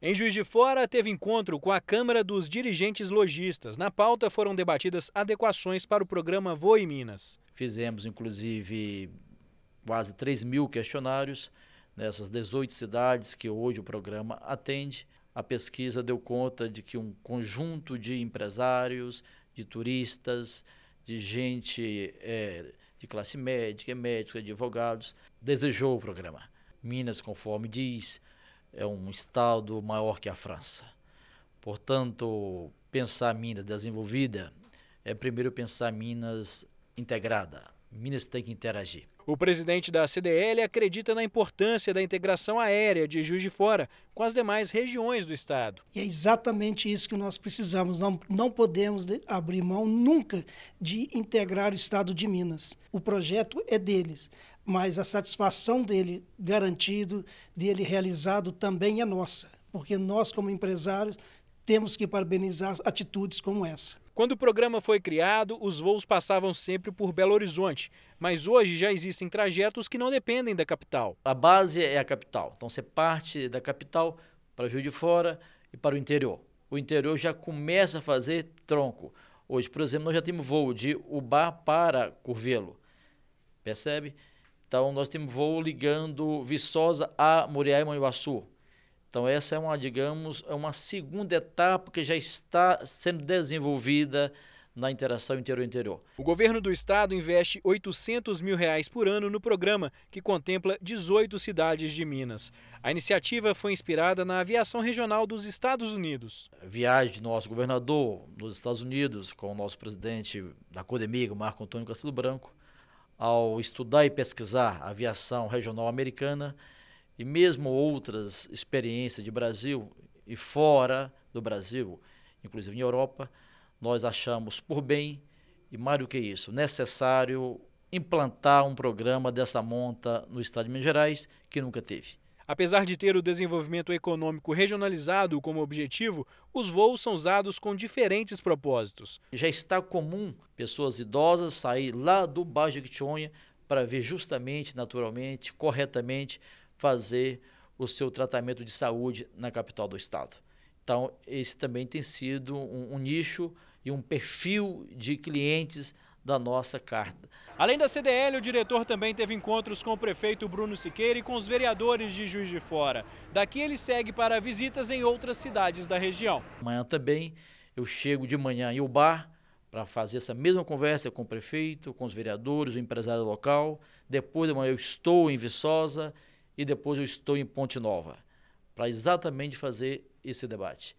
Em Juiz de Fora, teve encontro com a Câmara dos Dirigentes Logistas. Na pauta foram debatidas adequações para o programa Voe Minas. Fizemos, inclusive, quase 3 mil questionários nessas 18 cidades que hoje o programa atende. A pesquisa deu conta de que um conjunto de empresários, de turistas, de gente é, de classe médica, médica, advogados, desejou o programa. Minas, conforme diz, é um estado maior que a França. Portanto, pensar Minas desenvolvida é primeiro pensar Minas integrada. Minas tem que interagir. O presidente da CDL acredita na importância da integração aérea de Juiz de Fora com as demais regiões do estado. E é exatamente isso que nós precisamos. Não, não podemos abrir mão nunca de integrar o estado de Minas. O projeto é deles, mas a satisfação dele garantido, dele realizado, também é nossa. Porque nós, como empresários, temos que parabenizar atitudes como essa. Quando o programa foi criado, os voos passavam sempre por Belo Horizonte, mas hoje já existem trajetos que não dependem da capital. A base é a capital, então você parte da capital para o Rio de Fora e para o interior. O interior já começa a fazer tronco. Hoje, por exemplo, nós já temos voo de Ubar para Curvelo, percebe? Então, nós temos voo ligando Viçosa a Muriaé e Manhuaçu. Então essa é uma, digamos, é uma segunda etapa que já está sendo desenvolvida na interação interior-interior. O governo do estado investe 800 mil reais por ano no programa, que contempla 18 cidades de Minas. A iniciativa foi inspirada na aviação regional dos Estados Unidos. A viagem do nosso governador nos Estados Unidos com o nosso presidente da Codemig, Marco Antônio Castelo Branco, ao estudar e pesquisar a aviação regional americana, e mesmo outras experiências de Brasil e fora do Brasil, inclusive em Europa, nós achamos por bem e mais do que isso, necessário implantar um programa dessa monta no estado de Minas Gerais que nunca teve. Apesar de ter o desenvolvimento econômico regionalizado como objetivo, os voos são usados com diferentes propósitos. Já está comum pessoas idosas sair lá do Baixo Jequitinhonha para ver justamente, naturalmente, corretamente fazer o seu tratamento de saúde na capital do estado. Então, esse também tem sido um, um nicho e um perfil de clientes da nossa carta. Além da CDL, o diretor também teve encontros com o prefeito Bruno Siqueira e com os vereadores de Juiz de Fora. Daqui ele segue para visitas em outras cidades da região. Amanhã também eu chego de manhã em bar para fazer essa mesma conversa com o prefeito, com os vereadores, o empresário local. Depois de manhã eu estou em Viçosa, e depois eu estou em Ponte Nova para exatamente fazer esse debate.